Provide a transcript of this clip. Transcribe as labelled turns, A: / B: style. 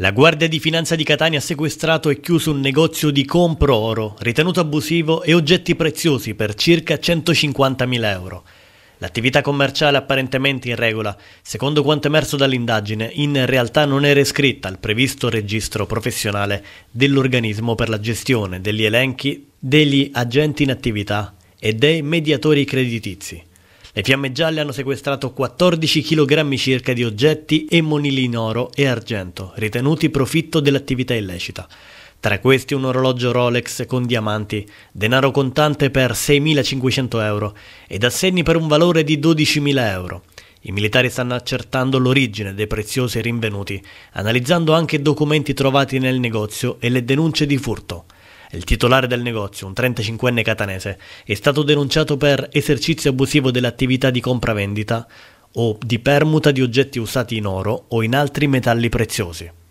A: La Guardia di Finanza di Catania ha sequestrato e chiuso un negozio di compro oro, ritenuto abusivo e oggetti preziosi per circa 150.000 euro. L'attività commerciale apparentemente in regola, secondo quanto emerso dall'indagine, in realtà non era iscritta al previsto registro professionale dell'organismo per la gestione degli elenchi degli agenti in attività e dei mediatori creditizi. Le fiamme gialle hanno sequestrato 14 kg circa di oggetti e monili in oro e argento, ritenuti profitto dell'attività illecita. Tra questi un orologio Rolex con diamanti, denaro contante per 6.500 euro ed assegni per un valore di 12.000 euro. I militari stanno accertando l'origine dei preziosi rinvenuti, analizzando anche documenti trovati nel negozio e le denunce di furto. Il titolare del negozio, un 35enne catanese, è stato denunciato per esercizio abusivo dell'attività di compravendita o di permuta di oggetti usati in oro o in altri metalli preziosi.